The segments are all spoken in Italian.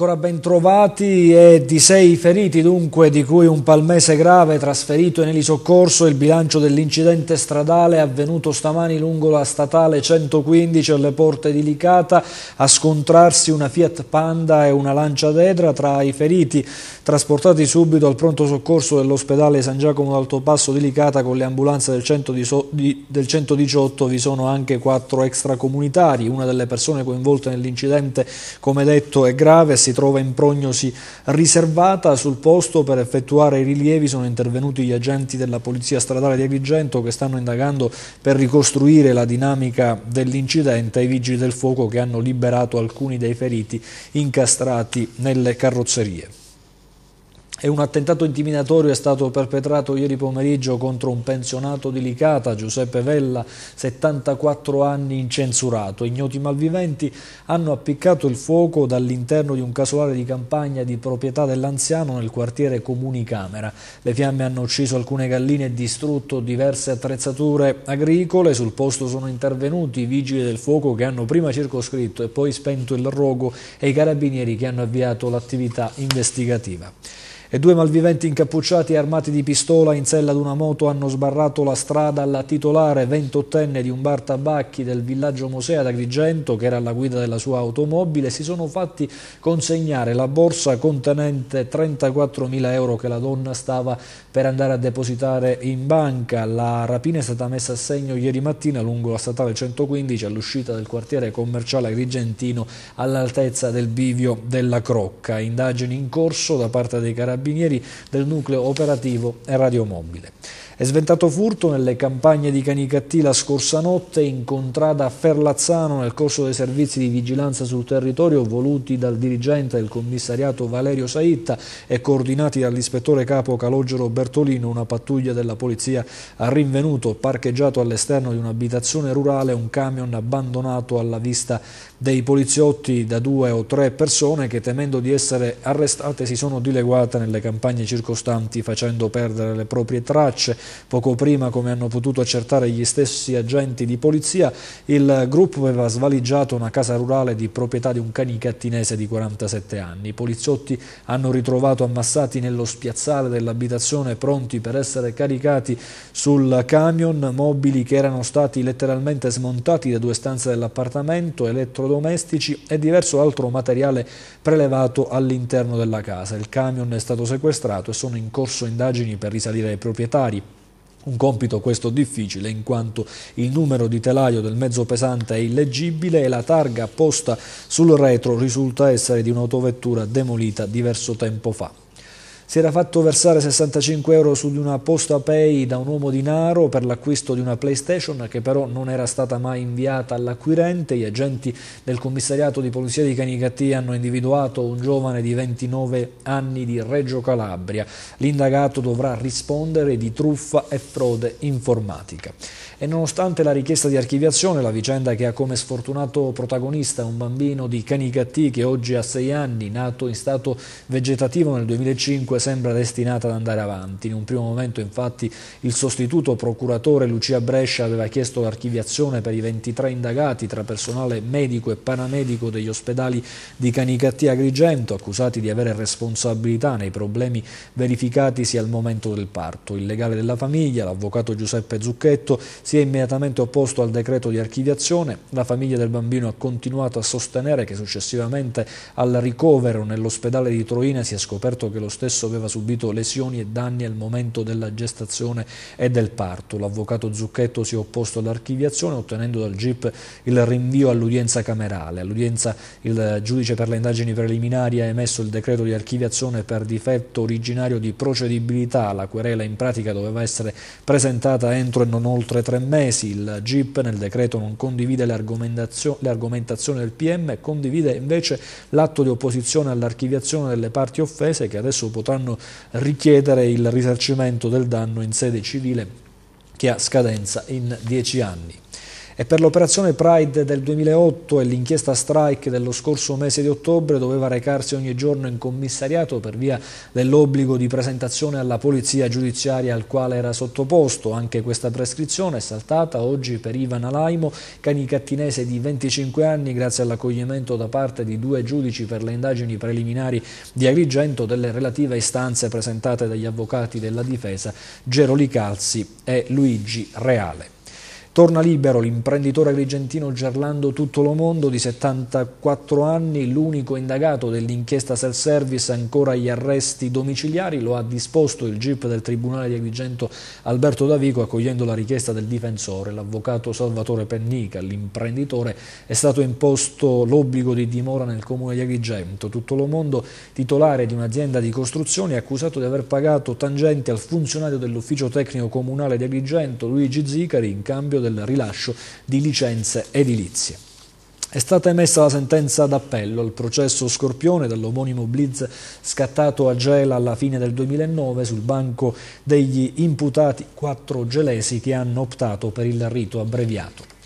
Ancora ben trovati e di sei feriti dunque, di cui un palmese grave trasferito in elisoccorso, il bilancio dell'incidente stradale avvenuto stamani lungo la statale 115 alle porte di Licata a scontrarsi una Fiat Panda e una Lancia d'Edra tra i feriti trasportati subito al pronto soccorso dell'ospedale San Giacomo d'Altopasso di Licata con le ambulanze del, 100 di, del 118 vi sono anche quattro extracomunitari, una delle persone coinvolte nell'incidente come detto è grave, si trova in prognosi riservata. Sul posto per effettuare i rilievi sono intervenuti gli agenti della Polizia Stradale di Agrigento che stanno indagando per ricostruire la dinamica dell'incidente e i vigili del fuoco che hanno liberato alcuni dei feriti incastrati nelle carrozzerie. E un attentato intimidatorio è stato perpetrato ieri pomeriggio contro un pensionato di Licata, Giuseppe Vella, 74 anni incensurato. Ignoti malviventi hanno appiccato il fuoco dall'interno di un casolare di campagna di proprietà dell'anziano nel quartiere Comunicamera. Le fiamme hanno ucciso alcune galline e distrutto diverse attrezzature agricole. Sul posto sono intervenuti i vigili del fuoco che hanno prima circoscritto e poi spento il rogo e i carabinieri che hanno avviato l'attività investigativa e due malviventi incappucciati armati di pistola in sella ad una moto hanno sbarrato la strada alla titolare 28enne di un bar tabacchi del villaggio Mosea d'Agrigento che era alla guida della sua automobile e si sono fatti consegnare la borsa contenente 34.000 euro che la donna stava per andare a depositare in banca. La rapina è stata messa a segno ieri mattina lungo la statale 115 all'uscita del quartiere commerciale agrigentino all'altezza del bivio della Crocca. Indagini in corso da parte dei carabinieri carabinieri del nucleo operativo e radiomobile. È sventato furto nelle campagne di Canicattì la scorsa notte in contrada a Ferlazzano nel corso dei servizi di vigilanza sul territorio voluti dal dirigente del commissariato Valerio Saitta e coordinati dall'ispettore capo Calogero Bertolino. Una pattuglia della polizia ha rinvenuto parcheggiato all'esterno di un'abitazione rurale un camion abbandonato alla vista dei poliziotti da due o tre persone che temendo di essere arrestate si sono dileguate nelle campagne circostanti facendo perdere le proprie tracce. Poco prima, come hanno potuto accertare gli stessi agenti di polizia, il gruppo aveva svaligiato una casa rurale di proprietà di un canicattinese di 47 anni. I poliziotti hanno ritrovato ammassati nello spiazzale dell'abitazione pronti per essere caricati sul camion mobili che erano stati letteralmente smontati da due stanze dell'appartamento, elettro elettrodomestici e diverso altro materiale prelevato all'interno della casa. Il camion è stato sequestrato e sono in corso indagini per risalire ai proprietari. Un compito questo difficile in quanto il numero di telaio del mezzo pesante è illeggibile e la targa apposta sul retro risulta essere di un'autovettura demolita diverso tempo fa si era fatto versare 65 euro su di una posta pay da un uomo di Naro per l'acquisto di una PlayStation che però non era stata mai inviata all'acquirente. Gli agenti del commissariato di polizia di Canicattì hanno individuato un giovane di 29 anni di Reggio Calabria. L'indagato dovrà rispondere di truffa e frode informatica. E nonostante la richiesta di archiviazione, la vicenda che ha come sfortunato protagonista un bambino di Canicattì che oggi ha 6 anni, nato in stato vegetativo nel 2005, comunque sembra destinata ad andare avanti. In un primo momento infatti il sostituto procuratore Lucia Brescia aveva chiesto l'archiviazione per i 23 indagati tra personale medico e paramedico degli ospedali di Canicattia Agrigento accusati di avere responsabilità nei problemi verificatisi al momento del parto. Il legale della famiglia, l'avvocato Giuseppe Zucchetto, si è immediatamente opposto al decreto di archiviazione. La famiglia del bambino ha continuato a sostenere che successivamente al ricovero nell'ospedale di Troina si è scoperto che lo stesso aveva subito lesioni e danni al momento della gestazione e del parto. L'avvocato Zucchetto si è opposto all'archiviazione ottenendo dal GIP il rinvio all'udienza camerale. All'udienza il giudice per le indagini preliminari ha emesso il decreto di archiviazione per difetto originario di procedibilità. La querela in pratica doveva essere presentata entro e non oltre tre mesi. Il GIP nel decreto non condivide le argomentazioni del PM e condivide invece l'atto di opposizione all'archiviazione delle parti offese che adesso potranno potranno richiedere il risarcimento del danno in sede civile che ha scadenza in 10 anni. E per l'operazione Pride del 2008 e l'inchiesta Strike dello scorso mese di ottobre doveva recarsi ogni giorno in commissariato per via dell'obbligo di presentazione alla polizia giudiziaria al quale era sottoposto. Anche questa prescrizione è saltata oggi per Ivan Alaimo, canicattinese di 25 anni grazie all'accoglimento da parte di due giudici per le indagini preliminari di Agrigento delle relative istanze presentate dagli avvocati della difesa Geroli Calzi e Luigi Reale. Torna libero l'imprenditore agrigentino Gerlando Tuttolomondo di 74 anni, l'unico indagato dell'inchiesta self-service ancora agli arresti domiciliari, lo ha disposto il GIP del Tribunale di Agrigento Alberto Davico accogliendo la richiesta del difensore, l'avvocato Salvatore Pennica, l'imprenditore è stato imposto l'obbligo di dimora nel comune di Agrigento. Tuttolomondo, titolare di un'azienda di costruzioni, è accusato di aver pagato tangenti al funzionario dell'ufficio tecnico comunale di Agrigento Luigi Zicari in cambio del del rilascio di licenze edilizie. È stata emessa la sentenza d'appello al processo Scorpione dall'omonimo blitz scattato a Gela alla fine del 2009 sul banco degli imputati quattro gelesi che hanno optato per il rito abbreviato.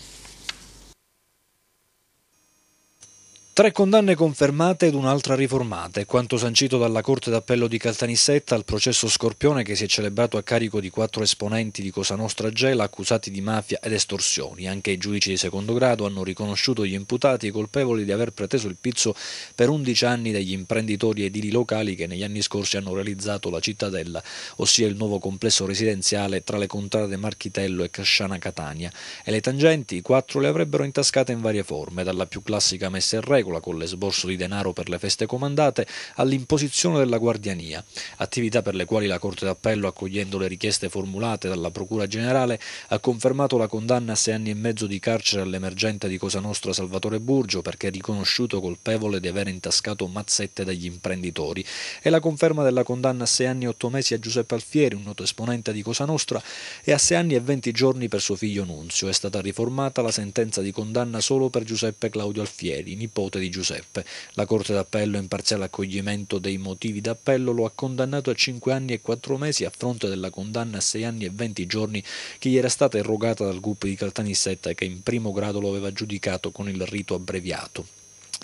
Tre condanne confermate ed un'altra riformata è quanto sancito dalla Corte d'Appello di Caltanissetta al processo Scorpione che si è celebrato a carico di quattro esponenti di Cosa Nostra Gela accusati di mafia ed estorsioni. Anche i giudici di secondo grado hanno riconosciuto gli imputati colpevoli di aver preteso il pizzo per 11 anni dagli imprenditori edili locali che negli anni scorsi hanno realizzato la cittadella, ossia il nuovo complesso residenziale tra le contrade Marchitello e Casciana Catania. E le tangenti, i quattro le avrebbero intascate in varie forme, dalla più classica messa in regola regola con l'esborso di denaro per le feste comandate all'imposizione della guardiania, attività per le quali la Corte d'Appello, accogliendo le richieste formulate dalla Procura Generale, ha confermato la condanna a sei anni e mezzo di carcere all'emergente di Cosa Nostra Salvatore Burgio perché riconosciuto colpevole di aver intascato mazzette dagli imprenditori e la conferma della condanna a sei anni e otto mesi a Giuseppe Alfieri, un noto esponente di Cosa Nostra, e a sei anni e venti giorni per suo figlio Nunzio. È stata riformata la sentenza di condanna solo per Giuseppe Claudio Alfieri, nipote nipote di Giuseppe. La Corte d'Appello, in parziale accoglimento dei motivi d'appello, lo ha condannato a 5 anni e 4 mesi a fronte della condanna a 6 anni e 20 giorni che gli era stata erogata dal gruppo di Caltanissetta che in primo grado lo aveva giudicato con il rito abbreviato.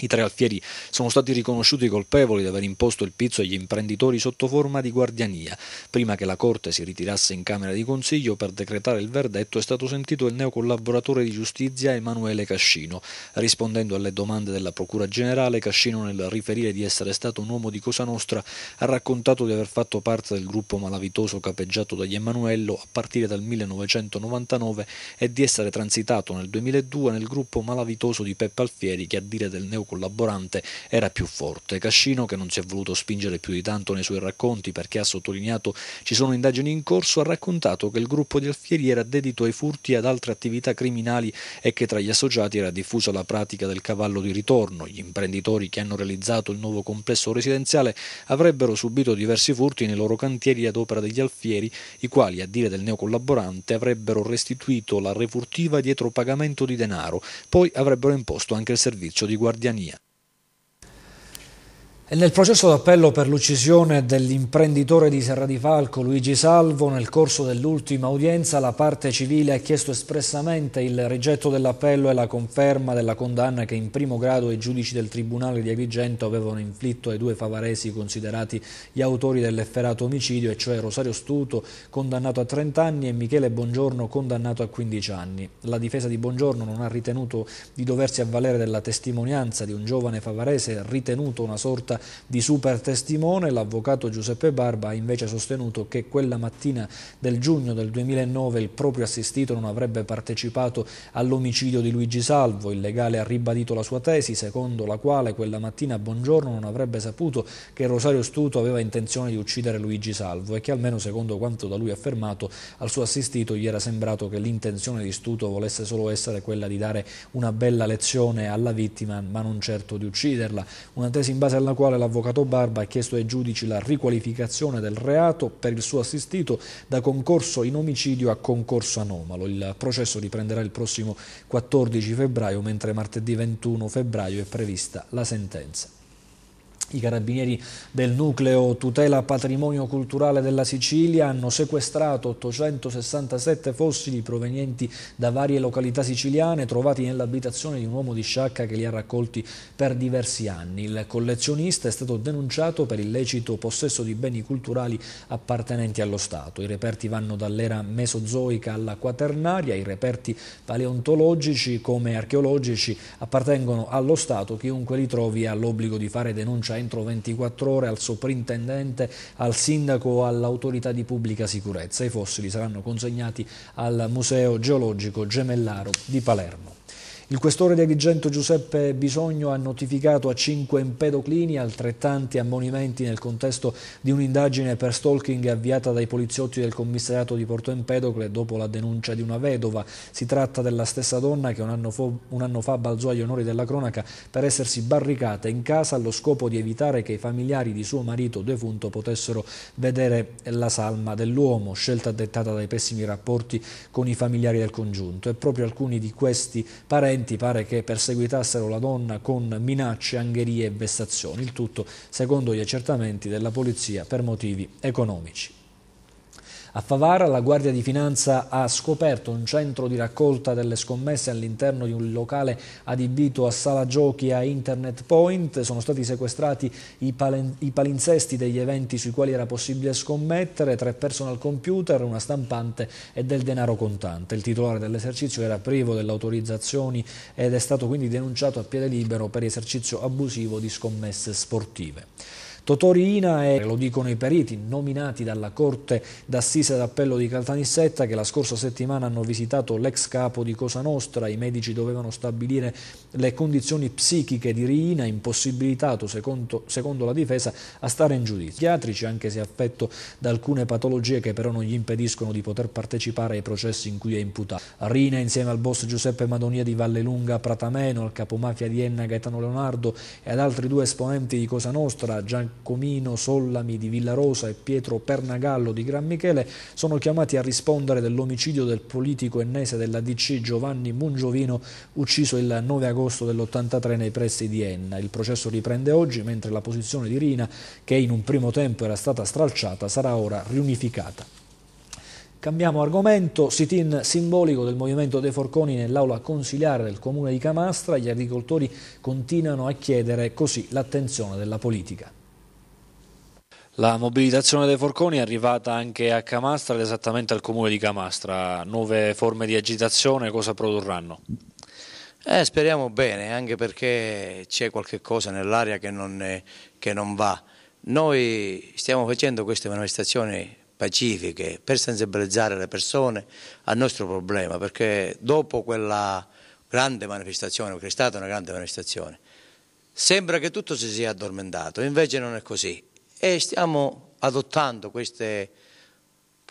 I tre alfieri sono stati riconosciuti colpevoli di aver imposto il pizzo agli imprenditori sotto forma di guardiania. Prima che la Corte si ritirasse in Camera di Consiglio per decretare il verdetto è stato sentito il neocollaboratore di giustizia Emanuele Cascino. Rispondendo alle domande della Procura Generale, Cascino nel riferire di essere stato un uomo di Cosa Nostra ha raccontato di aver fatto parte del gruppo malavitoso capeggiato dagli Emanuello a partire dal 1999 e di essere transitato nel 2002 nel gruppo malavitoso di Peppa Alfieri che a dire del neocollaboratore collaborante era più forte. Cascino, che non si è voluto spingere più di tanto nei suoi racconti perché ha sottolineato ci sono indagini in corso, ha raccontato che il gruppo di alfieri era dedito ai furti e ad altre attività criminali e che tra gli associati era diffusa la pratica del cavallo di ritorno. Gli imprenditori che hanno realizzato il nuovo complesso residenziale avrebbero subito diversi furti nei loro cantieri ad opera degli alfieri, i quali, a dire del neocollaborante, avrebbero restituito la refurtiva dietro pagamento di denaro, poi avrebbero imposto anche il servizio di guardia Yeah. Nel processo d'appello per l'uccisione dell'imprenditore di Serra di Falco Luigi Salvo, nel corso dell'ultima udienza la parte civile ha chiesto espressamente il rigetto dell'appello e la conferma della condanna che in primo grado i giudici del Tribunale di Agrigento avevano inflitto ai due favaresi considerati gli autori dell'efferato omicidio, e cioè Rosario Stuto condannato a 30 anni e Michele Bongiorno condannato a 15 anni. La difesa di Bongiorno non ha ritenuto di doversi avvalere della testimonianza di un giovane favarese ritenuto una sorta di super testimone, l'avvocato Giuseppe Barba ha invece sostenuto che quella mattina del giugno del 2009 il proprio assistito non avrebbe partecipato all'omicidio di Luigi Salvo. Il legale ha ribadito la sua tesi, secondo la quale quella mattina Buongiorno non avrebbe saputo che Rosario Stuto aveva intenzione di uccidere Luigi Salvo e che almeno secondo quanto da lui affermato al suo assistito gli era sembrato che l'intenzione di Stuto volesse solo essere quella di dare una bella lezione alla vittima ma non certo di ucciderla. Una tesi in base alla quale quale l'avvocato Barba ha chiesto ai giudici la riqualificazione del reato per il suo assistito da concorso in omicidio a concorso anomalo. Il processo riprenderà il prossimo 14 febbraio, mentre martedì 21 febbraio è prevista la sentenza. I carabinieri del nucleo tutela patrimonio culturale della Sicilia hanno sequestrato 867 fossili provenienti da varie località siciliane trovati nell'abitazione di un uomo di sciacca che li ha raccolti per diversi anni. Il collezionista è stato denunciato per illecito possesso di beni culturali appartenenti allo Stato. I reperti vanno dall'era mesozoica alla quaternaria, i reperti paleontologici come archeologici appartengono allo Stato, chiunque li trovi ha l'obbligo di fare denuncia entro 24 ore al soprintendente, al sindaco, all'autorità di pubblica sicurezza. I fossili saranno consegnati al Museo Geologico Gemellaro di Palermo. Il questore di Agrigento Giuseppe Bisogno ha notificato a cinque impedoclini altrettanti ammonimenti nel contesto di un'indagine per stalking avviata dai poliziotti del commissariato di Porto Empedocle dopo la denuncia di una vedova. Si tratta della stessa donna che un anno, fa, un anno fa balzò agli onori della cronaca per essersi barricata in casa allo scopo di evitare che i familiari di suo marito defunto potessero vedere la salma dell'uomo, scelta dettata dai pessimi rapporti con i familiari del congiunto. E proprio alcuni di questi parenti violenti pare che perseguitassero la donna con minacce, angherie e vessazioni, il tutto secondo gli accertamenti della polizia per motivi economici. A Favara la Guardia di Finanza ha scoperto un centro di raccolta delle scommesse all'interno di un locale adibito a sala giochi a Internet Point. Sono stati sequestrati i, palen palinsesti degli eventi sui quali era possibile scommettere, tre personal computer, una stampante e del denaro contante. Il titolare dell'esercizio era privo delle autorizzazioni ed è stato quindi denunciato a piede libero per esercizio abusivo di scommesse sportive. Totorina è, lo dicono i periti, nominati dalla Corte d'Assise d'Appello di Caltanissetta che la scorsa settimana hanno visitato l'ex capo di Cosa Nostra, i medici dovevano stabilire le condizioni psichiche di Riina, impossibilitato secondo, secondo la difesa a stare in giudizio. Psichiatrici anche se affetto da alcune patologie che però non gli impediscono di poter partecipare ai processi in cui è imputato. Riina insieme al boss Giuseppe Madonia di Vallelunga Pratameno, al capomafia di Enna Gaetano Leonardo e ad altri due esponenti di Cosa Nostra, Gian Comino Sollami di Villarosa e Pietro Pernagallo di Gran Michele sono chiamati a rispondere dell'omicidio del politico ennese della DC Giovanni Mungiovino ucciso il 9 agosto dell'83 nei pressi di Enna. Il processo riprende oggi mentre la posizione di Rina, che in un primo tempo era stata stralciata, sarà ora riunificata. Cambiamo argomento, sit-in simbolico del Movimento dei Forconi nell'aula consiliare del comune di Camastra, gli agricoltori continuano a chiedere così l'attenzione della politica. La mobilitazione dei forconi è arrivata anche a Camastra, esattamente al comune di Camastra. Nuove forme di agitazione cosa produrranno? Eh, speriamo bene, anche perché c'è qualche cosa nell'aria che, che non va. Noi stiamo facendo queste manifestazioni pacifiche per sensibilizzare le persone al nostro problema, perché dopo quella grande manifestazione, che è stata una grande manifestazione, sembra che tutto si sia addormentato, invece non è così e stiamo adottando queste,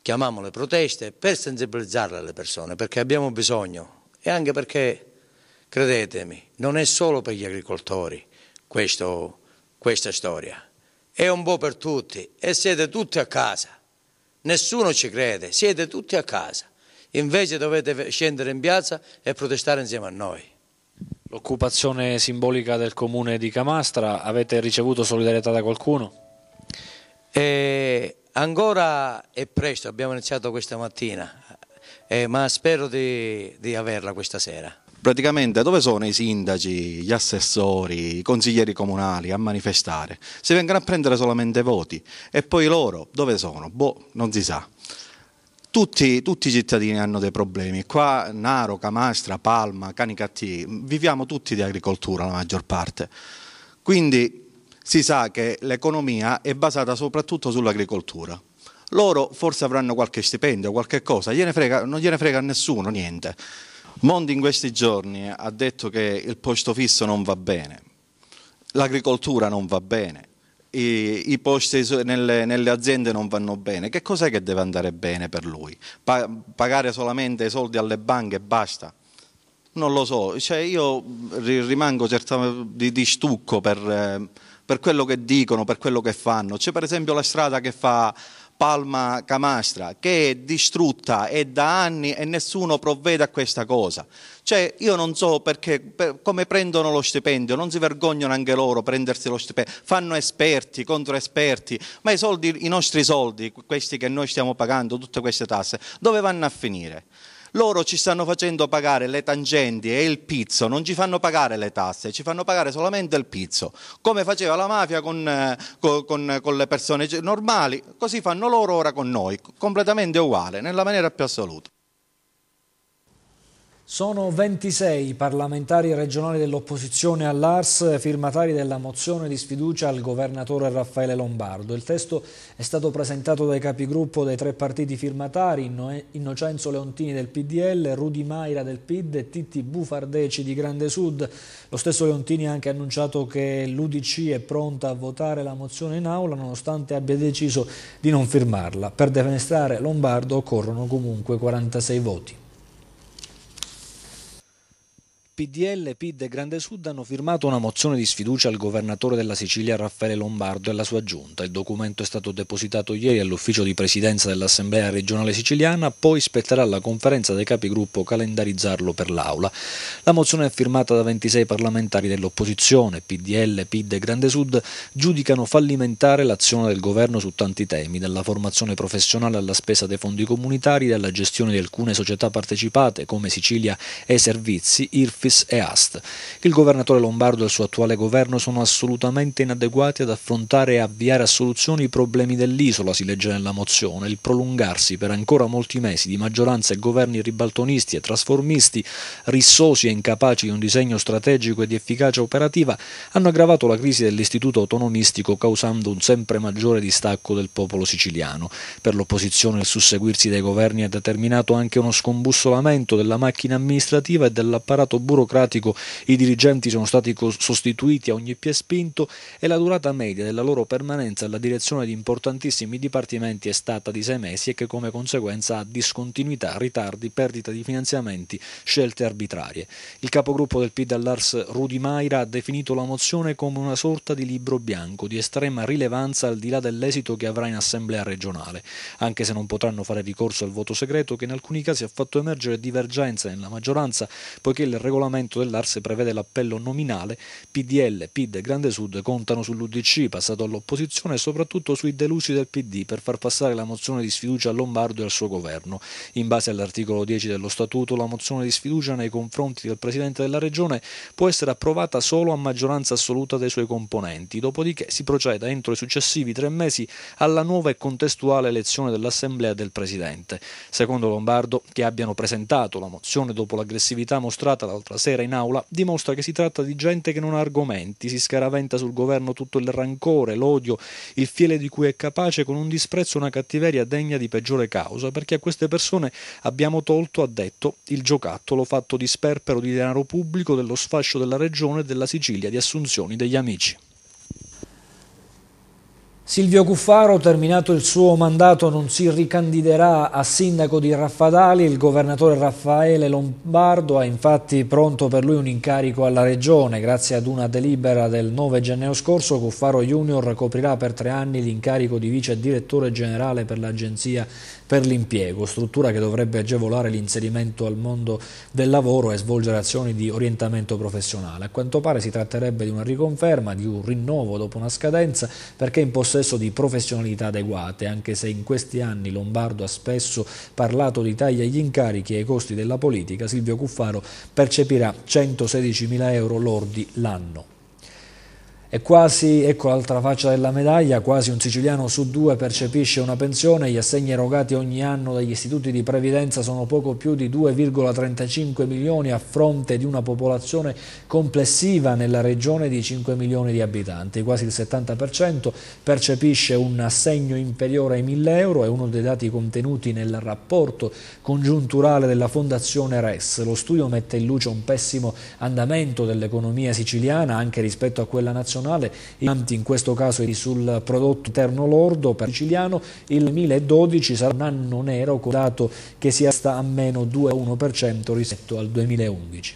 chiamiamole proteste, per sensibilizzare le persone, perché abbiamo bisogno e anche perché, credetemi, non è solo per gli agricoltori questo, questa storia, è un po' per tutti e siete tutti a casa, nessuno ci crede, siete tutti a casa, invece dovete scendere in piazza e protestare insieme a noi. L'occupazione simbolica del comune di Camastra, avete ricevuto solidarietà da qualcuno? E ancora è presto, abbiamo iniziato questa mattina, eh, ma spero di, di averla questa sera. Praticamente dove sono i sindaci, gli assessori, i consiglieri comunali a manifestare? Si vengono a prendere solamente voti e poi loro dove sono? Boh, non si sa. Tutti, tutti, i cittadini hanno dei problemi, qua Naro, Camastra, Palma, Cani viviamo tutti di agricoltura la maggior parte, quindi si sa che l'economia è basata soprattutto sull'agricoltura. Loro forse avranno qualche stipendio, qualche cosa, gliene frega, non gliene frega a nessuno niente. Mondi in questi giorni ha detto che il posto fisso non va bene, l'agricoltura non va bene, i, i posti nelle, nelle, aziende non vanno bene. Che cos'è che deve andare bene per lui? Pa pagare solamente i soldi alle banche e basta? Non lo so, cioè, io rimango certa, di, di stucco per... Eh, per quello che dicono, per quello che fanno. C'è per esempio la strada che fa Palma Camastra che è distrutta e da anni e nessuno provvede a questa cosa. Cioè io non so perché, per, come prendono lo stipendio, non si vergognano anche loro a prendersi lo stipendio, fanno esperti, contro esperti, ma i, soldi, i nostri soldi, questi che noi stiamo pagando, tutte queste tasse, dove vanno a finire? Loro ci stanno facendo pagare le tangenti e il pizzo, non ci fanno pagare le tasse, ci fanno pagare solamente il pizzo, come faceva la mafia con, eh, con, con, con le persone normali, così fanno loro ora con noi, completamente uguale, nella maniera più assoluta. Sono 26 i parlamentari regionali dell'opposizione all'Ars firmatari della mozione di sfiducia al governatore Raffaele Lombardo. Il testo è stato presentato dai capigruppo dei tre partiti firmatari, Innocenzo Leontini del PDL, Rudi Maira del PID e Titti Bufardeci di Grande Sud. Lo stesso Leontini ha anche annunciato che l'Udc è pronta a votare la mozione in aula nonostante abbia deciso di non firmarla. Per defenestrare Lombardo occorrono comunque 46 voti. PDL, PID e Grande Sud hanno firmato una mozione di sfiducia al governatore della Sicilia Raffaele Lombardo e alla sua giunta. Il documento è stato depositato ieri all'ufficio di presidenza dell'Assemblea regionale siciliana, poi spetterà alla conferenza dei capigruppo calendarizzarlo per l'Aula. La mozione è firmata da 26 parlamentari dell'opposizione. PDL, PID e Grande Sud giudicano fallimentare l'azione del governo su tanti temi, dalla formazione professionale alla spesa dei fondi comunitari, dalla gestione di alcune società partecipate come Sicilia e Servizi, IRFI Memphis e Ast. Il governatore lombardo e il suo attuale governo sono assolutamente inadeguati ad affrontare e avviare a soluzione i problemi dell'isola, si legge nella mozione. Il prolungarsi per ancora molti mesi di maggioranze e governi ribaltonisti e trasformisti, rissosi e incapaci di un disegno strategico e di efficacia operativa, hanno aggravato la crisi dell'istituto autonomistico causando un sempre maggiore distacco del popolo siciliano. Per l'opposizione il susseguirsi dei governi ha determinato anche uno scombussolamento della macchina amministrativa e dell'apparato burocratico burocratico i dirigenti sono stati sostituiti a ogni piè spinto e la durata media della loro permanenza alla direzione di importantissimi dipartimenti è stata di sei mesi e che come conseguenza ha discontinuità, ritardi, perdita di finanziamenti, scelte arbitrarie. Il capogruppo del PID all'Ars Rudi Maira ha definito la mozione come una sorta di libro bianco di estrema rilevanza al di là dell'esito che avrà in assemblea regionale, anche se non potranno fare ricorso al voto segreto che in alcuni casi ha fatto emergere divergenze nella maggioranza poiché il regolamento rinnovamento dell'Arse prevede l'appello nominale, PDL, PID, Grande Sud contano sull'UDC, passato all'opposizione e soprattutto sui delusi del PD per far passare la mozione di sfiducia a Lombardo e al suo governo. In base all'articolo 10 dello Statuto, la mozione di sfiducia nei confronti del Presidente della Regione può essere approvata solo a maggioranza assoluta dei suoi componenti, dopodiché si proceda entro i successivi tre mesi alla nuova e contestuale elezione dell'Assemblea del Presidente. Secondo Lombardo, che abbiano presentato la mozione dopo l'aggressività mostrata dal trasporto sera in aula dimostra che si tratta di gente che non ha argomenti, si scaraventa sul governo tutto il rancore, l'odio, il fiele di cui è capace con un disprezzo e una cattiveria degna di peggiore causa, perché a queste persone abbiamo tolto, ha detto, il giocattolo fatto di sperpero di denaro pubblico, dello sfascio della regione e della Sicilia, di assunzioni degli amici. Silvio Cuffaro, terminato il suo mandato, non si ricandiderà a sindaco di Raffadali. Il governatore Raffaele Lombardo ha infatti pronto per lui un incarico alla regione. Grazie ad una delibera del 9 gennaio scorso, Cuffaro Junior coprirà per tre anni l'incarico di vice direttore generale per l'Agenzia per l'impiego, struttura che dovrebbe agevolare l'inserimento al mondo del lavoro e svolgere azioni di orientamento professionale. A quanto pare si tratterebbe di una riconferma, di un rinnovo dopo una scadenza, perché è in possesso di professionalità adeguate, anche se in questi anni Lombardo ha spesso parlato di tagli agli incarichi e ai costi della politica, Silvio Cuffaro percepirà 116 mila euro lordi l'anno. È quasi, ecco l'altra faccia della medaglia, quasi un siciliano su due percepisce una pensione, gli assegni erogati ogni anno dagli istituti di previdenza sono poco più di 2,35 milioni a fronte di una popolazione complessiva nella regione di 5 milioni di abitanti. Quasi il 70% percepisce un assegno inferiore ai 1000 euro, è uno dei dati contenuti nel rapporto congiunturale della Fondazione RES. Lo studio mette in luce un pessimo andamento dell'economia siciliana anche rispetto a quella nazionale nazionale, in questo caso sul prodotto interno lordo per il siciliano, il 2012 sarà un anno nero, con dato che si sta a meno 2,1% rispetto al 2011.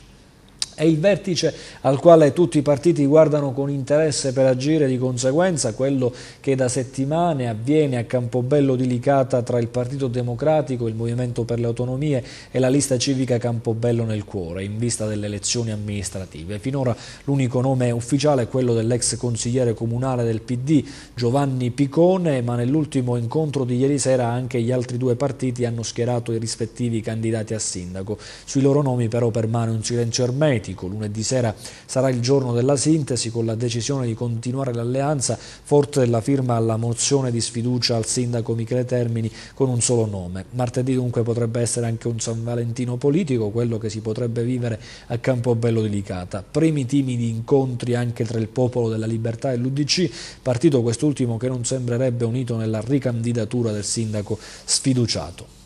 È il vertice al quale tutti i partiti guardano con interesse per agire di conseguenza, quello che da settimane avviene a Campobello di Licata tra il Partito Democratico, il Movimento per le Autonomie e la lista civica Campobello nel cuore, in vista delle elezioni amministrative. Finora l'unico nome ufficiale è quello dell'ex consigliere comunale del PD Giovanni Picone, ma nell'ultimo incontro di ieri sera anche gli altri due partiti hanno schierato i rispettivi candidati a sindaco. Sui loro nomi però permane un silenzio ermetico politico. Lunedì sera sarà il giorno della sintesi con la decisione di continuare l'alleanza forte della firma alla mozione di sfiducia al sindaco Michele Termini con un solo nome. Martedì dunque potrebbe essere anche un San Valentino politico, quello che si potrebbe vivere a Campobello di Licata. Primi timidi incontri anche tra il popolo della libertà e l'Udc, partito quest'ultimo che non sembrerebbe unito nella ricandidatura del sindaco sfiduciato.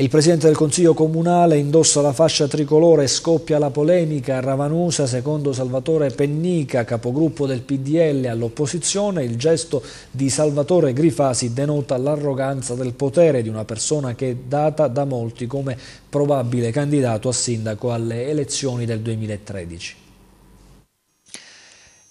Il Presidente del Consiglio Comunale indossa la fascia tricolore e scoppia la polemica a Ravanusa, secondo Salvatore Pennica, capogruppo del PDL all'opposizione. Il gesto di Salvatore Grifasi denota l'arroganza del potere di una persona che è data da molti come probabile candidato a sindaco alle elezioni del 2013.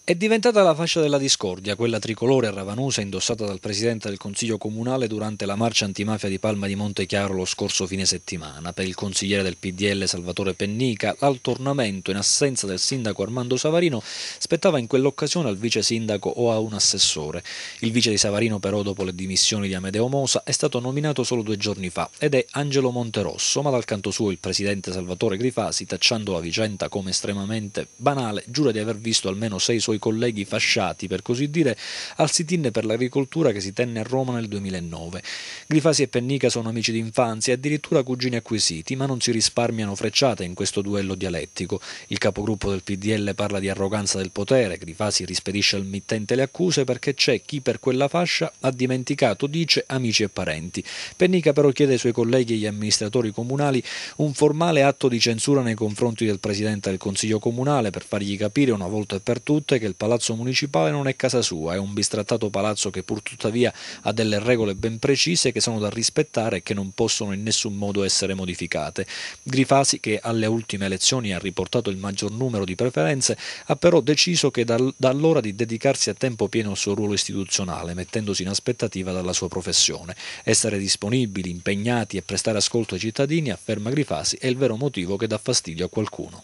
È diventata la fascia della discordia, quella tricolore a Ravanusa indossata dal presidente del Consiglio Comunale durante la marcia antimafia di Palma di Montechiaro lo scorso fine settimana. Per il consigliere del PDL Salvatore Pennica, l'alto in assenza del sindaco Armando Savarino spettava in quell'occasione al vice sindaco o a un assessore. Il vice di Savarino però dopo le dimissioni di Amedeo Mosa è stato nominato solo due giorni fa ed è Angelo Monterosso, ma dal canto suo il presidente Salvatore Grifasi, tacciando la vicenda come estremamente banale, giura di aver visto almeno sei suoi suoi colleghi fasciati, per così dire, al sit-in per l'agricoltura che si tenne a Roma nel 2009. Grifasi e Pennica sono amici d'infanzia e addirittura cugini acquisiti, ma non si risparmiano frecciate in questo duello dialettico. Il capogruppo del PDL parla di arroganza del potere, Grifasi rispedisce al mittente le accuse perché c'è chi per quella fascia ha dimenticato, dice, amici e parenti. Pennica però chiede ai suoi colleghi e agli amministratori comunali un formale atto di censura nei confronti del Presidente del Consiglio Comunale per fargli capire una volta e per tutte che il palazzo municipale non è casa sua, è un bistrattato palazzo che pur ha delle regole ben precise che sono da rispettare e che non possono in nessun modo essere modificate. Grifasi, che alle ultime elezioni ha riportato il maggior numero di preferenze, ha però deciso che da, da allora di dedicarsi a tempo pieno al suo ruolo istituzionale, mettendosi in aspettativa dalla sua professione. Essere disponibili, impegnati e prestare ascolto ai cittadini, afferma Grifasi, è il vero motivo che dà fastidio a qualcuno.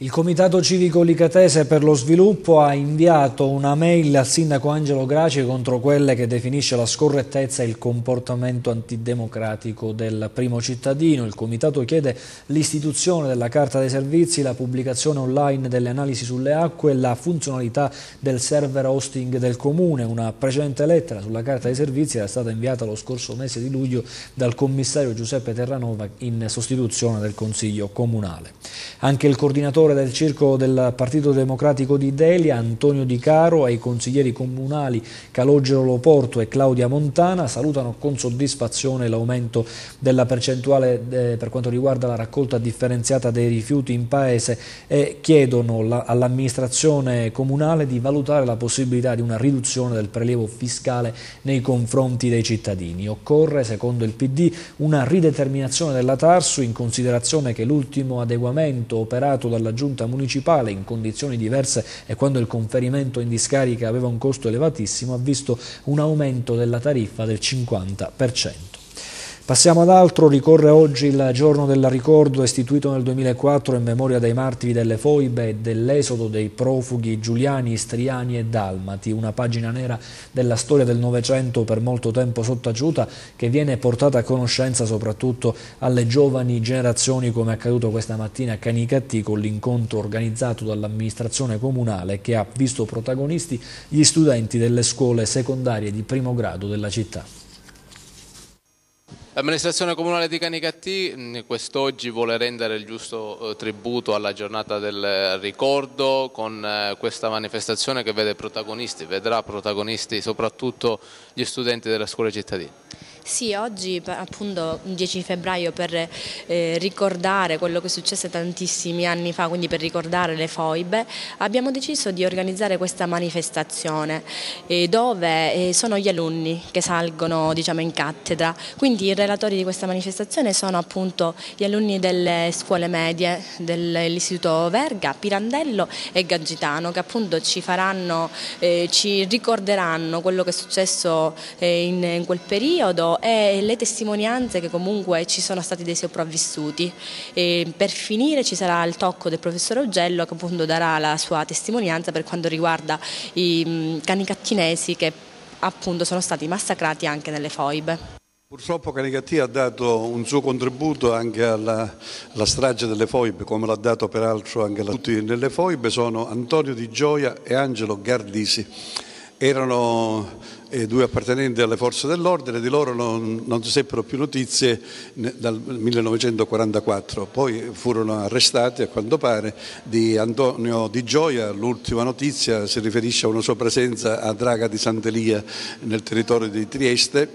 Il Comitato Civico Licatese per lo Sviluppo ha inviato una mail al sindaco Angelo Graci contro quelle che definisce la scorrettezza e il comportamento antidemocratico del primo cittadino. Il Comitato chiede l'istituzione della Carta dei Servizi, la pubblicazione online delle analisi sulle acque e la funzionalità del server hosting del Comune. Una precedente lettera sulla Carta dei Servizi era stata inviata lo scorso mese di luglio dal commissario Giuseppe Terranova in sostituzione del Consiglio Comunale. Anche il coordinatore direttore del circo del Partito Democratico di Delia, Antonio Di Caro, ai consiglieri comunali Calogero Loporto e Claudia Montana, salutano con soddisfazione l'aumento della percentuale eh, per quanto riguarda la raccolta differenziata dei rifiuti in paese e chiedono all'amministrazione comunale di valutare la possibilità di una riduzione del prelievo fiscale nei confronti dei cittadini. Occorre, secondo il PD, una rideterminazione della TARSU in considerazione che l'ultimo adeguamento operato dalla giunta municipale in condizioni diverse e quando il conferimento in discarica aveva un costo elevatissimo ha visto un aumento della tariffa del 50%. Passiamo ad altro, ricorre oggi il giorno del ricordo istituito nel 2004 in memoria dei martiri delle foibe e dell'esodo dei profughi giuliani, istriani e dalmati, una pagina nera della storia del Novecento per molto tempo sottaciuta che viene portata a conoscenza soprattutto alle giovani generazioni come è accaduto questa mattina a Canicattì con l'incontro organizzato dall'amministrazione comunale che ha visto protagonisti gli studenti delle scuole secondarie di primo grado della città. L'amministrazione comunale di Canicattì mm, quest'oggi vuole rendere il giusto eh, tributo alla giornata del ricordo con eh, questa manifestazione che vede protagonisti, vedrà protagonisti soprattutto gli studenti delle scuole cittadine. Sì, oggi appunto 10 febbraio per eh, ricordare quello che è successo tantissimi anni fa, quindi per ricordare le foibe, abbiamo deciso di organizzare questa manifestazione eh, dove eh, sono gli alunni che salgono diciamo, in cattedra, quindi i relatori di questa manifestazione sono appunto gli alunni delle scuole medie dell'Istituto Verga, Pirandello e Gaggitano che appunto ci, faranno, eh, ci ricorderanno quello che è successo eh, in, in quel periodo e le testimonianze che comunque ci sono stati dei sopravvissuti. E per finire ci sarà il tocco del professor Augello che appunto darà la sua testimonianza per quanto riguarda i mm, cani cattinesi che appunto sono stati massacrati anche nelle foibe. Purtroppo Canigatti ha dato un suo contributo anche alla, alla strage delle foibe, come l'ha dato peraltro anche la... tutti. Nelle foibe sono Antonio Di Gioia e Angelo Gardisi. Erano e due appartenenti alle forze dell'ordine, di loro non, non si seppero più notizie dal 1944, poi furono arrestati a quanto pare di Antonio Di Gioia, l'ultima notizia si riferisce a una sua presenza a Draga di Santelia nel territorio di Trieste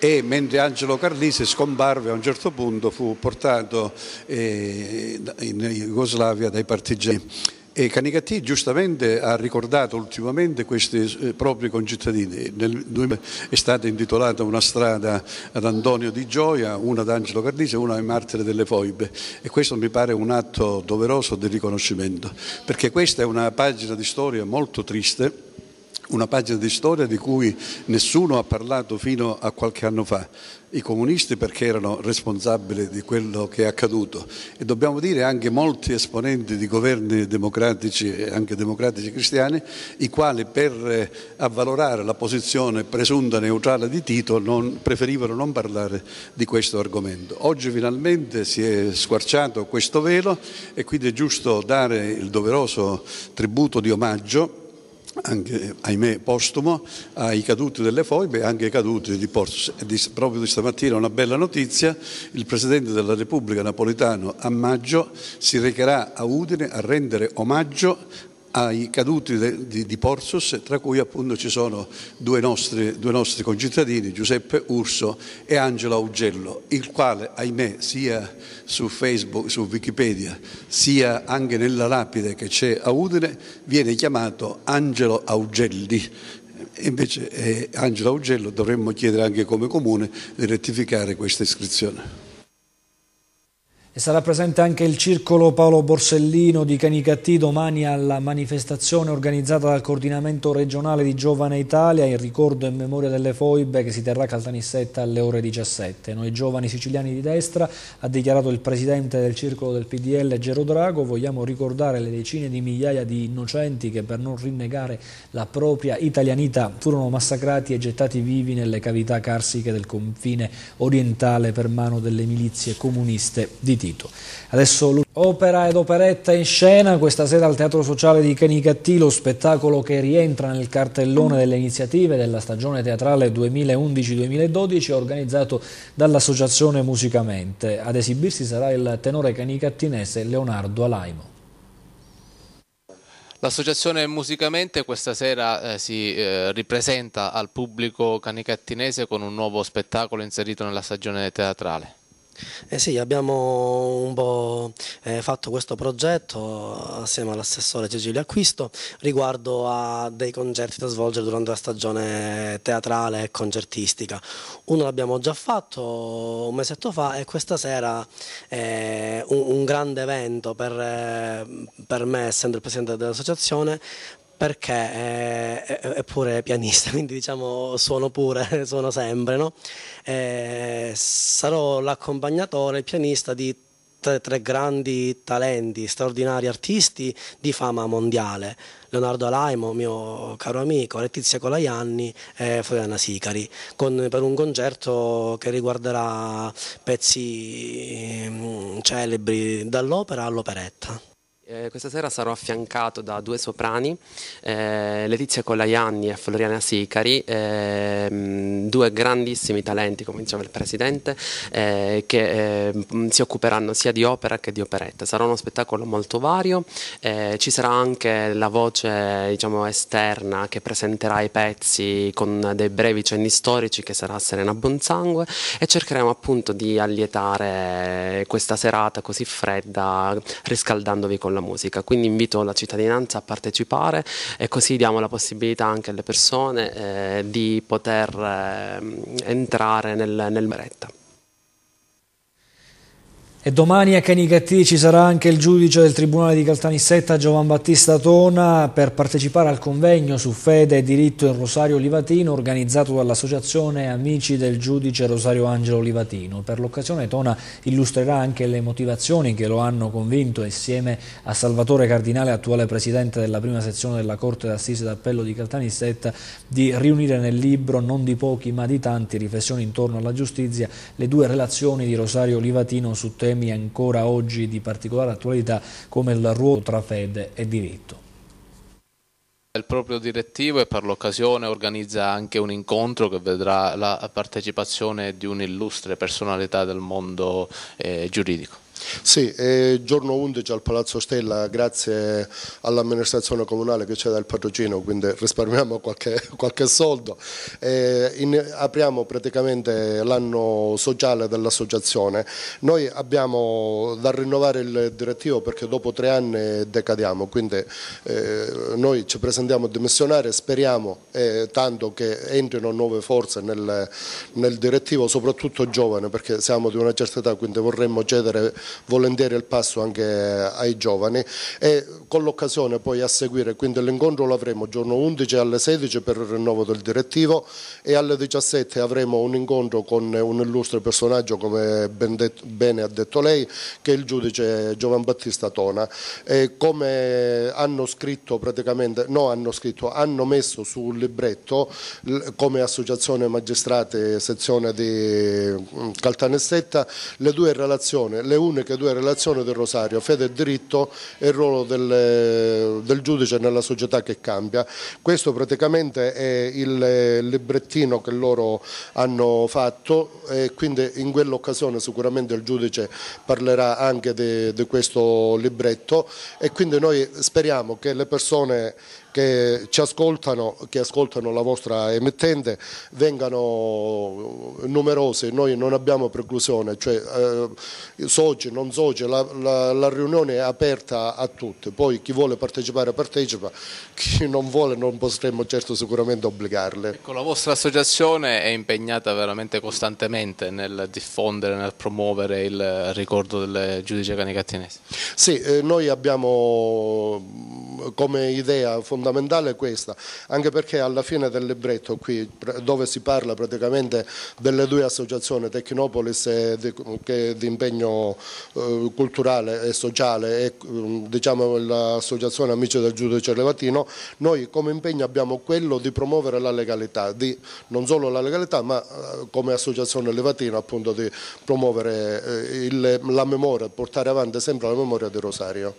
e mentre Angelo Carlisi scomparve a un certo punto fu portato eh, in Jugoslavia dai partigiani. E Canicattì giustamente ha ricordato ultimamente questi eh, propri concittadini. Nel, è stata intitolata una strada ad Antonio Di Gioia, una ad Angelo Cardisi e una ai martiri delle Foibe e questo mi pare un atto doveroso di riconoscimento perché questa è una pagina di storia molto triste una pagina di storia di cui nessuno ha parlato fino a qualche anno fa, i comunisti perché erano responsabili di quello che è accaduto e dobbiamo dire anche molti esponenti di governi democratici e anche democratici cristiani, i quali per eh, avvalorare la posizione presunta neutrale di Tito non, preferivano non parlare di questo argomento. Oggi finalmente si è squarciato questo velo e quindi è giusto dare il doveroso tributo di omaggio anche, ahimè postumo, ai caduti delle foibe, e anche ai caduti di Porto. proprio di stamattina una bella notizia, il Presidente della Repubblica Napolitano a maggio si recherà a Udine a rendere omaggio ai caduti di, Porsus, tra cui appunto ci sono due nostri, due nostri concittadini, Giuseppe Urso e Angelo Augello, il quale, ahimè, sia su Facebook, su Wikipedia, sia anche nella lapide che c'è a Udine, viene chiamato Angelo Augelli. Invece eh, Angelo Augello dovremmo chiedere anche come comune di rettificare questa iscrizione. E sarà presente anche il circolo Paolo Borsellino di Canicattì domani alla manifestazione organizzata dal coordinamento regionale di Giovane Italia in ricordo e in memoria delle foibe che si terrà a Caltanissetta alle ore 17. Noi giovani siciliani di destra, ha dichiarato il presidente del circolo del PDL Gero Drago, vogliamo ricordare le decine di migliaia di innocenti che per non rinnegare la propria italianità furono massacrati e gettati vivi nelle cavità carsiche del confine orientale per mano delle milizie comuniste di sentito. Adesso opera ed operetta in scena, questa sera al Teatro Sociale di Canicattì, lo spettacolo che rientra nel cartellone delle iniziative della stagione teatrale 2011-2012 organizzato dall'Associazione Musicamente. Ad esibirsi sarà il tenore canicattinese Leonardo Alaimo. L'associazione Musicamente questa sera eh, si eh, ripresenta al pubblico canicattinese con un nuovo spettacolo inserito nella stagione teatrale. Eh sì, abbiamo un po' eh, fatto questo progetto assieme all'assessore Cecilia Acquisto riguardo a dei concerti da svolgere durante la stagione teatrale e concertistica. Uno l'abbiamo già fatto un mesetto fa e questa sera è un, grande evento eh, per me, essendo il presidente dell'associazione, perché è, pure pianista, quindi diciamo suono pure, suono sempre. No? Eh, sarò l'accompagnatore, il pianista di tre, tre grandi talenti, straordinari artisti di fama mondiale. Leonardo Alaimo, mio caro amico, Letizia Colaianni e Floriana Sicari, con, per un concerto che riguarderà pezzi mm, celebri dall'opera all'operetta. Eh, questa sera sarò affiancato da due soprani, eh, Letizia Collaianni e Floriana Sicari, eh, due grandissimi talenti, come diceva il Presidente, eh, che ehm, si occuperanno sia di opera che di operette. Sarà uno spettacolo molto vario, eh, ci sarà anche la voce diciamo, esterna che presenterà i pezzi con dei brevi cenni storici che sarà Serena Bonsangue e cercheremo appunto di allietare questa serata così fredda riscaldandovi con la musica, quindi invito la cittadinanza a partecipare e così diamo la possibilità anche alle persone eh, di poter eh, entrare nel, nel Beretta. E domani a Canicattì ci sarà anche il giudice del Tribunale di Caltanissetta Giovan Battista Tona per partecipare al convegno su fede e diritto in Rosario Livatino organizzato dall'associazione Amici del Giudice Rosario Angelo Livatino. Per l'occasione Tona illustrerà anche le motivazioni che lo hanno convinto insieme a Salvatore Cardinale, attuale presidente della prima sezione della Corte d'Assise d'Appello di Caltanissetta, di riunire nel libro, non di pochi ma di tanti, riflessioni intorno alla giustizia, le due relazioni di Rosario Livatino su tema temi ancora oggi di particolare attualità come il ruolo tra fede e diritto. Il proprio direttivo e per l'occasione organizza anche un incontro che vedrà la partecipazione di un'illustre personalità del mondo eh, giuridico. Sì, eh, giorno 11 al Palazzo Stella, grazie all'amministrazione comunale che ci dà il patrocino, quindi risparmiamo qualche, qualche soldo. Eh, in, apriamo praticamente l'anno sociale dell'associazione. Noi abbiamo da rinnovare il direttivo perché dopo tre anni decadiamo, quindi eh, noi ci presentiamo a dimissionare, speriamo eh, tanto che entrino nuove forze nel, nel direttivo, soprattutto giovani, perché siamo di una certa età, quindi vorremmo cedere volentieri il passo anche ai giovani e con l'occasione poi a seguire, quindi l'incontro lo avremo giorno 11 alle 16 per il rinnovo del direttivo e alle 17 avremo un incontro con un illustre personaggio come ben, detto, bene ha detto lei che è il giudice Giovan Battista Tona e come hanno scritto praticamente, no hanno scritto, hanno messo sul libretto come associazione magistrate sezione di mm, Caltanissetta le due relazioni, le uniche l'unica e due relazioni del Rosario, fede e diritto e il ruolo del, eh, del giudice nella società che cambia. Questo praticamente è il eh, librettino che loro hanno fatto e quindi in quell'occasione sicuramente il giudice parlerà anche di questo libretto e quindi noi speriamo che le persone che ci ascoltano, che ascoltano la vostra emittente vengano numerose, noi non abbiamo preclusione, cioè eh, soci, non soci, la, la, la, riunione è aperta a tutti, poi chi vuole partecipare partecipa, chi non vuole non potremmo certo sicuramente obbligarle. Ecco, la vostra associazione è impegnata veramente costantemente nel diffondere, nel promuovere il ricordo del giudice canicattinese? Sì, eh, noi abbiamo come idea fondamentale questa, anche perché alla fine del libretto qui dove si parla praticamente delle due associazioni Tecnopolis di, che di impegno eh, culturale e sociale e mm, diciamo, l'associazione Amici del Giudice Levatino, noi come impegno abbiamo quello di promuovere la legalità, di, non solo la legalità ma eh, come associazione Levatino appunto di promuovere eh, il, la memoria, portare avanti sempre la memoria di Rosario.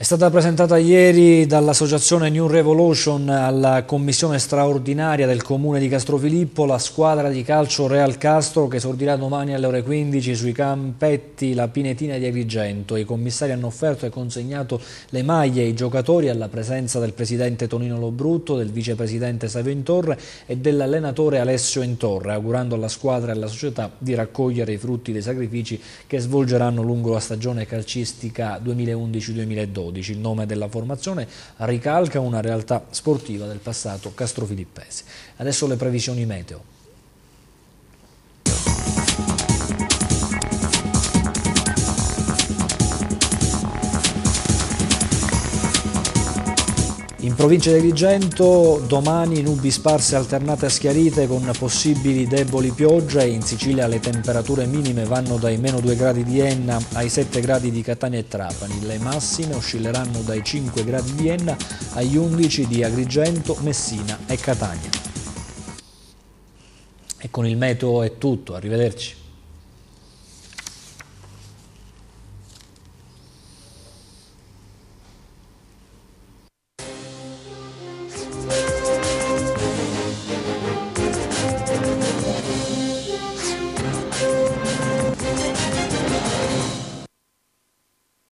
È stata presentata ieri dall'associazione New Revolution alla commissione straordinaria del comune di Castrofilippo la squadra di calcio Real Castro che esordirà domani alle ore 15 sui campetti La Pinetina di Agrigento. I commissari hanno offerto e consegnato le maglie ai giocatori alla presenza del presidente Tonino Lobrutto, del vicepresidente Savio Intorre e dell'allenatore Alessio Intorre, augurando alla squadra e alla società di raccogliere i frutti dei sacrifici che svolgeranno lungo la stagione calcistica 2011-2012. 2012. Il nome della formazione ricalca una realtà sportiva del passato castrofilippese. Adesso le previsioni meteo. In provincia di Agrigento domani nubi sparse alternate a schiarite con possibili deboli piogge. In Sicilia le temperature minime vanno dai meno 2 gradi di Enna ai 7 gradi di Catania e Trapani. Le massime oscilleranno dai 5 gradi di Enna agli 11 di Agrigento, Messina e Catania. E con il meteo è tutto, arrivederci.